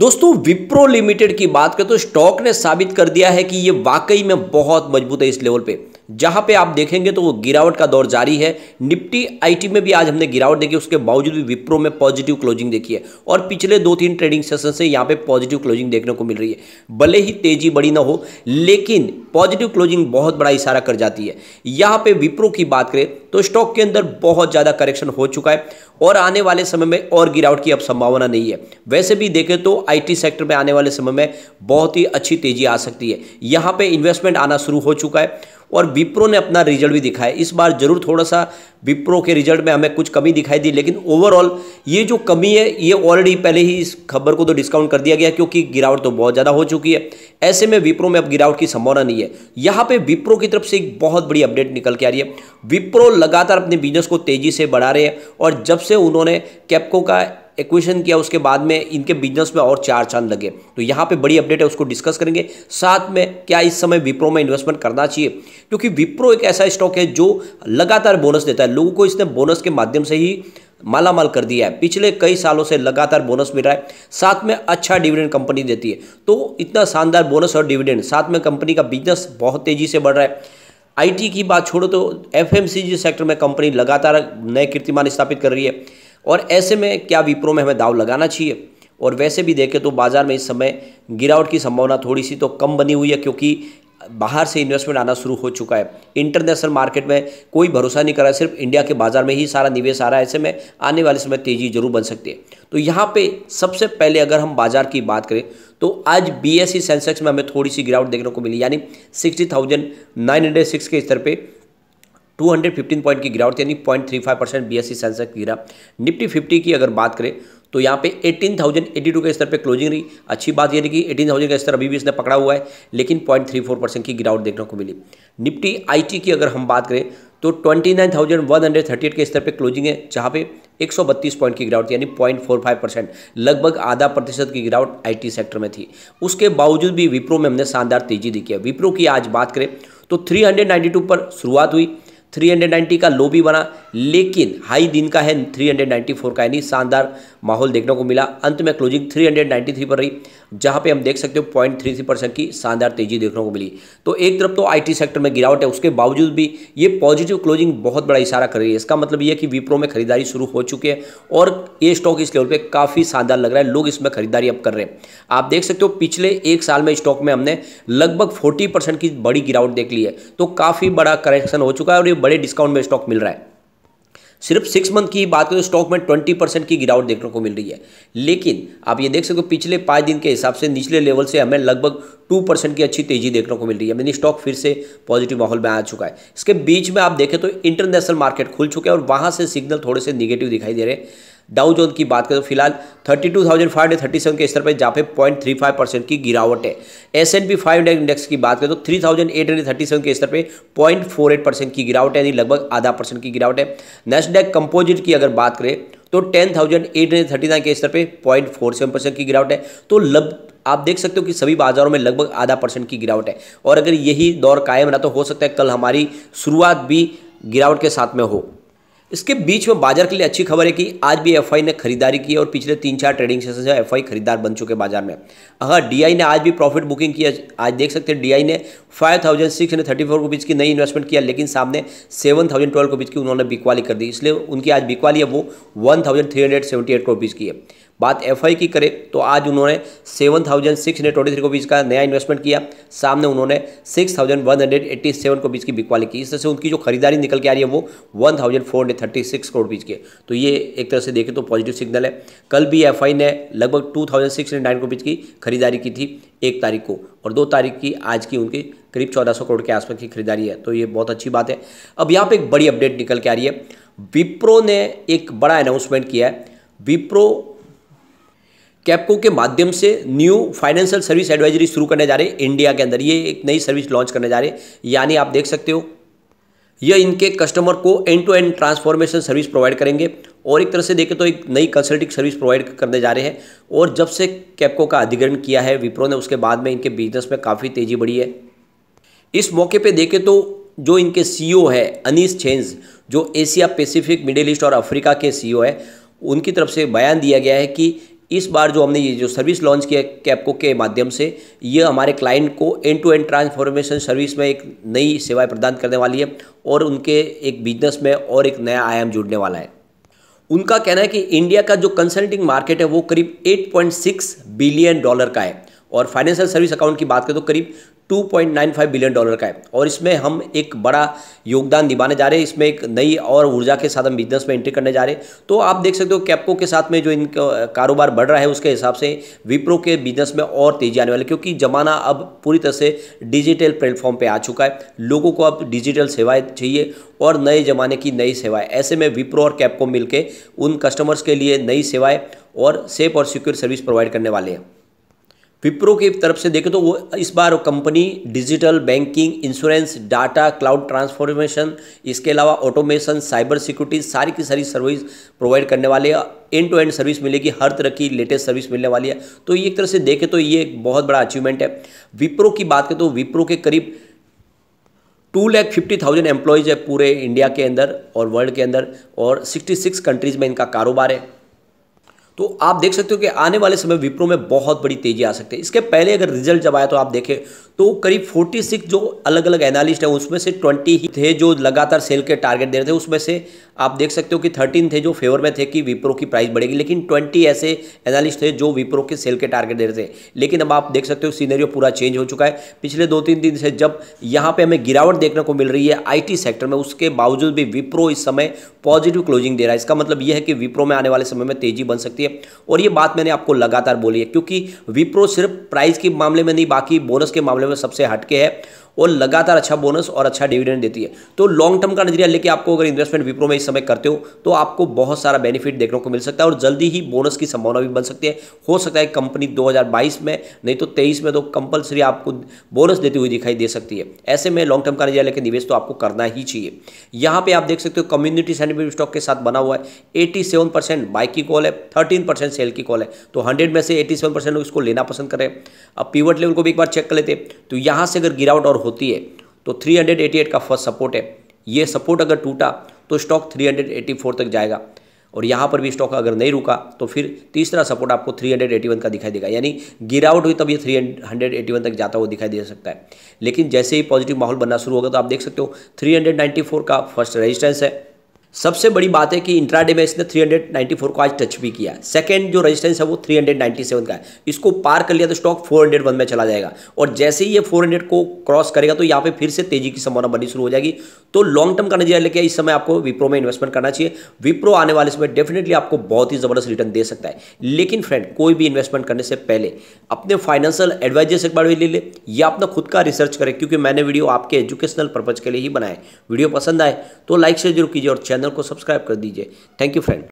दोस्तों विप्रो लिमिटेड की बात करें तो स्टॉक ने साबित कर दिया है कि ये वाकई में बहुत मजबूत है इस लेवल पे जहां पे आप देखेंगे तो वो गिरावट का दौर जारी है निफ्टी आईटी में भी आज हमने गिरावट देखी उसके बावजूद भी विप्रो में पॉजिटिव क्लोजिंग देखी है और पिछले दो तीन ट्रेडिंग सेशन से यहां पे पॉजिटिव क्लोजिंग देखने को मिल रही है भले ही तेजी बड़ी ना हो लेकिन पॉजिटिव क्लोजिंग बहुत बड़ा इशारा कर जाती है यहां पर विप्रो की बात करें तो स्टॉक के अंदर बहुत ज़्यादा करेक्शन हो चुका है और आने वाले समय में और गिरावट की अब संभावना नहीं है वैसे भी देखें तो आईटी सेक्टर में आने वाले समय में बहुत ही अच्छी तेजी आ सकती है यहां पे इन्वेस्टमेंट आना शुरू हो चुका है और विप्रो ने अपना रिजल्ट भी दिखाया इस बार जरूर थोड़ा सा विप्रो के रिजल्ट में हमें कुछ कमी दिखाई दी लेकिन ओवरऑल ये जो कमी है ये ऑलरेडी पहले ही इस खबर को तो डिस्काउंट कर दिया गया क्योंकि गिरावट तो बहुत ज़्यादा हो चुकी है ऐसे में विप्रो में अब गिरावट की संभावना नहीं है यहाँ पर विप्रो की तरफ से एक बहुत बड़ी अपडेट निकल के आ रही है विप्रो लगातार अपने बिजनेस को तेज़ी से बढ़ा रहे हैं और जब से उन्होंने कैप्को का एक्विशन किया उसके बाद में इनके बिजनेस में और चार चांद लगे तो यहाँ पे बड़ी अपडेट है उसको डिस्कस करेंगे साथ में क्या इस समय विप्रो में इन्वेस्टमेंट करना चाहिए क्योंकि विप्रो एक ऐसा स्टॉक है जो लगातार बोनस देता है लोगों को इसने बोनस के माध्यम से ही मालामाल कर दिया है पिछले कई सालों से लगातार बोनस मिल रहा है साथ में अच्छा डिविडेंड कंपनी देती है तो इतना शानदार बोनस और डिविडेंड साथ में कंपनी का बिजनेस बहुत तेजी से बढ़ रहा है आईटी की बात छोड़ो तो एफएमसीजी सेक्टर में कंपनी लगातार नए कीर्तिमान स्थापित कर रही है और ऐसे में क्या विप्रो में हमें दाव लगाना चाहिए और वैसे भी देखें तो बाज़ार में इस समय गिरावट की संभावना थोड़ी सी तो कम बनी हुई है क्योंकि बाहर से इन्वेस्टमेंट आना शुरू हो चुका है इंटरनेशनल मार्केट में कोई भरोसा नहीं कर रहा सिर्फ इंडिया के बाजार में ही सारा निवेश आ रहा है ऐसे में आने वाले समय तेज़ी जरूर बन सकती है तो यहाँ पे सबसे पहले अगर हम बाजार की बात करें तो आज बी सेंसेक्स e में हमें थोड़ी सी गिरावट देखने को मिली यानी सिक्सटी के स्तर पर 215 पॉइंट की गिरावट यानी 0.35 परसेंट बी e सेंसेक्स गिरा निफ्टी 50 की अगर बात करें तो यहाँ पे 18,082 के स्तर पे क्लोजिंग रही अच्छी बात यह रही कि 18,000 का स्तर अभी भी इसने पकड़ा हुआ है लेकिन 0.34 परसेंट की गिरावट देखने को मिली निफ्टी आईटी की अगर हम बात करें तो 29,138 के स्तर पे क्लोजिंग है जहाँ पे 132 पॉइंट की गिरावट यानी 0.45 परसेंट लगभग आधा प्रतिशत की गिरावट आईटी सेक्टर में थी उसके बावजूद भी विप्रो में हमने शानदार तेजी दिखी है विप्रो की आज बात करें तो 392 पर शुरुआत हुई 390 का लो भी बना लेकिन हाई दिन का है 394 का यानी शानदार माहौल देखने को मिला अंत में क्लोजिंग 393 पर रही जहाँ पे हम देख सकते हो पॉइंट थ्री थ्री परसेंट की शानदार तेजी देखने को मिली तो एक तरफ तो आईटी सेक्टर में गिरावट है उसके बावजूद भी ये पॉजिटिव क्लोजिंग बहुत बड़ा इशारा कर रही है इसका मतलब ये कि विप्रो में खरीदारी शुरू हो चुकी है और ये स्टॉक इस लेवल पर काफ़ी शानदार लग रहा है लोग इसमें खरीदारी अब कर रहे हैं आप देख सकते हो पिछले एक साल में स्टॉक में हमने लगभग फोर्टी की बड़ी गिरावट देख ली है तो काफ़ी बड़ा करेक्शन हो चुका है और ये बड़े डिस्काउंट में स्टॉक मिल रहा है सिर्फ सिक्स मंथ की बात करें तो स्टॉक में ट्वेंटी परसेंट की गिरावट देखने को मिल रही है लेकिन आप ये देख सकते हो पिछले पाँच दिन के हिसाब से निचले लेवल से हमें लगभग टू परसेंट की अच्छी तेजी देखने को मिल रही है मैंने स्टॉक फिर से पॉजिटिव माहौल में आ चुका है इसके बीच में आप देखें तो इंटरनेशनल मार्केट खुल चुके हैं और वहाँ से सिग्नल थोड़े से निगेटिव दिखाई दे रहे हैं डाउ जोन की बात करें तो फिलहाल thirty two thousand five hundred thirty seven के स्तर पर जहाँ पे पॉइंट थ्री फाइव परसेंट की गिरावट है S and P five hundred index की बात करें तो three thousand eight hundred thirty seven के स्तर पर पॉइंट फोर एट परसेंट की गिरावट है यानी लगभग आधा परसेंट की गिरावट है नेस्डेक कंपोजिट की अगर बात करें तो ten thousand eight hundred thirty nine के स्तर पे पॉइंट फोर सेवन परसेंट की गिरावट है तो लग आप देख सकते हो कि सभी बाजारों में लगभग आधा परसेंट की गिरावट है और अगर यही दौर कायम रहा तो हो सकता है कल हमारी शुरुआत भी गिरावट के साथ में हो इसके बीच में बाजार के लिए अच्छी खबर है कि आज भी एफआई ने खरीदारी की और पिछले तीन चार ट्रेडिंग सेशन से एफआई खरीदार बन चुके बाजार में हाँ डीआई ने आज भी प्रॉफिट बुकिंग किया आज देख सकते हैं डीआई ने five thousand six hundred thirty four rupees की नई इन्वेस्टमेंट किया लेकिन सामने सेवन थाउजेंड ट्वेल्व रुपीज़ की उन्होंने बिकवाली कर दी इसलिए उनकी आज बिकवाली है वो one thousand three hundred seventy eight rupees की है बात एफ की करें तो आज उन्होंने seven thousand six hundred twenty three को बीच का नया इन्वेस्टमेंट किया सामने उन्होंने six thousand one hundred eighty seven को बीच की बिकवाली की इस तरह से उनकी जो खरीदारी निकल के आ रही है वो one thousand four hundred thirty six crore बीच के तो ये एक तरह से देखें तो पॉजिटिव सिग्नल है कल भी एफ ने लगभग two thousand six hundred nine को बीच की खरीदारी की थी एक तारीख को और दो तारीख की आज की उनकी करीब चौदह सौ करोड़ के आसपास की खरीदारी है तो ये बहुत अच्छी बात है अब यहाँ पर एक बड़ी अपडेट निकल के आ रही है विप्रो ने एक बड़ा अनाउंसमेंट किया है विप्रो कैपको के माध्यम से न्यू फाइनेंशियल सर्विस एडवाइजरी शुरू करने जा रहे हैं इंडिया के अंदर ये एक नई सर्विस लॉन्च करने जा रहे हैं यानी आप देख सकते हो यह इनके कस्टमर को end to end transformation service provide करेंगे और एक तरह से देखें तो एक नई कंसल्टिंग सर्विस प्रोवाइड करने जा रहे हैं और जब से कैपको का अधिग्रहण किया है विप्रो ने उसके बाद में इनके बिजनेस में काफ़ी तेज़ी बढ़ी है इस मौके पे देखें तो जो इनके सीईओ e है अनीस छेंज जो एशिया पेसिफिक मिडिल ईस्ट और अफ्रीका के सी e है उनकी तरफ से बयान दिया गया है कि इस बार जो हमने ये जो सर्विस लॉन्च किया कैपको के माध्यम से ये हमारे क्लाइंट को end to end transformation service में एक नई सेवाएं प्रदान करने वाली है और उनके एक बिजनेस में और एक नया आयाम जुड़ने वाला है उनका कहना है कि इंडिया का जो कंसल्टिंग मार्केट है वो करीब 8.6 बिलियन डॉलर का है और फाइनेंशियल सर्विस अकाउंट की बात करें तो करीब 2.95 बिलियन डॉलर का है और इसमें हम एक बड़ा योगदान दिबाने जा रहे हैं इसमें एक नई और ऊर्जा के साथ हम बिजनेस में एंट्री करने जा रहे हैं तो आप देख सकते हो कैप्को के साथ में जो इनका कारोबार बढ़ रहा है उसके हिसाब से विप्रो के बिजनेस में और तेजी आने वाली क्योंकि ज़माना अब पूरी तरह से डिजिटल प्लेटफॉर्म पर आ चुका है लोगों को अब डिजिटल सेवाएँ चाहिए और नए ज़माने की नई सेवाएँ ऐसे में विप्रो और कैप्को मिलकर उन कस्टमर्स के लिए नई सेवाएँ और सेफ और सिक्योर सर्विस प्रोवाइड करने वाले हैं विप्रो की तरफ से देखें तो वो इस बार company digital banking insurance data cloud transformation इसके अलावा ऑटोमेशन साइबर सिक्योरिटी सारी की सारी सर्विस प्रोवाइड करने वाले हैं एंड टू एंड सर्विस मिलेगी हर तरह की लेटेस्ट सर्विस मिलने वाली है तो ये एक तरह से देखें तो ये एक बहुत बड़ा अचीवमेंट है विप्रो की बात करें तो विप्रो के करीब two lakh fifty thousand employees है पूरे इंडिया के अंदर और वर्ल्ड के अंदर और सिक्सटी सिक्स कंट्रीज़ में इनका कारोबार है तो आप देख सकते हो कि आने वाले समय विप्रो में बहुत बड़ी तेजी आ सकती है इसके पहले अगर रिजल्ट जब आया तो आप देखें तो करीब 46 जो अलग अलग एनालिस्ट हैं उसमें से 20 ही थे जो लगातार सेल के टारगेट दे रहे थे उसमें से आप देख सकते हो कि 13 थे जो फेवर में थे कि विप्रो की प्राइस बढ़ेगी लेकिन 20 ऐसे एनालिस्ट थे जो विप्रो के सेल के टारगेट दे रहे थे लेकिन अब आप देख सकते हो सीनरियो पूरा चेंज हो चुका है पिछले दो तीन दिन से जब यहाँ पर हमें गिरावट देखने को मिल रही है आई सेक्टर में उसके बावजूद भी विप्रो इस समय पॉजिटिव क्लोजिंग दे रहा है इसका मतलब यह है कि विप्रो में आने वाले समय में तेजी बन सकती है और ये बात मैंने आपको लगातार बोली है क्योंकि विप्रो सिर्फ प्राइस के मामले में नहीं बाकी बोनस के मामले में सबसे हटके है और लगातार अच्छा बोनस और अच्छा डिविडेंड देती है तो लॉन्ग टर्म का नजरिया लेके आपको अगर इन्वेस्टमेंट विप्रो में इस समय करते हो तो आपको बहुत सारा बेनिफिट देखने को मिल सकता है और जल्दी ही बोनस की संभावना भी बन सकती है हो सकता है कंपनी 2022 में नहीं तो 23 में तो कंपलसरी आपको बोनस देती हुई दिखाई दे सकती है ऐसे में लॉन्ग टर्म का नजरिया लेकर निवेश तो आपको करना ही चाहिए यहाँ पर आप देख सकते हो कम्युनिटी सेंटिमेंट स्टॉक के साथ बना हुआ है एटी सेवन परसेंट बाइकी कॉल है 13 परसेंट सेल की कॉल है तो 100 में से 87 परसेंट लोग इसको लेना पसंद करें अब पीवट लेवल को भी एक बार चेक कर लेते तो यहाँ से अगर गिरावट और होती है तो 388 का फर्स्ट सपोर्ट है ये सपोर्ट अगर टूटा तो स्टॉक 384 तक जाएगा और यहाँ पर भी स्टॉक अगर नहीं रुका तो फिर तीसरा सपोर्ट आपको 381 का दिखाई देगा यानी गिरावट हुई तब ये 381 तक जाता हुआ दिखाई दे सकता है लेकिन जैसे ही पॉजिटिव माहौल बनना शुरू होगा तो आप देख सकते हो 394 का फर्स्ट रेजिस्टेंस है सबसे बड़ी बात है कि इंट्राडे में इसने 394 को आज टच भी किया सेकंड जो रेजिस्टेंस है वो 397 का है इसको पार कर लिया तो स्टॉक 401 में चला जाएगा और जैसे ही ये 400 को क्रॉस करेगा तो यहाँ पे फिर से तेजी की संभावना बनी शुरू हो जाएगी तो लॉन्ग टर्म का नजरिया लेके इस समय आपको विप्रो में इन्वेस्टमेंट करना चाहिए विप्रो आने वाले समय डेफिनेटली आपको बहुत ही ज़बरदस्त रिटर्न दे सकता है लेकिन फ्रेंड कोई भी इन्वेस्टमेंट करने से पहले अपने फाइनेंशियल एडवाइजर से एक बार भी ले ले या अपना खुद का रिसर्च करें क्योंकि मैंने वीडियो आपके एजुकेशनल पर्पज के लिए ही बनाए वीडियो पसंद आए तो लाइक शेयर जरूर कीजिए और चैनल चैनल को सब्सक्राइब कर दीजिए थैंक यू फ्रेंड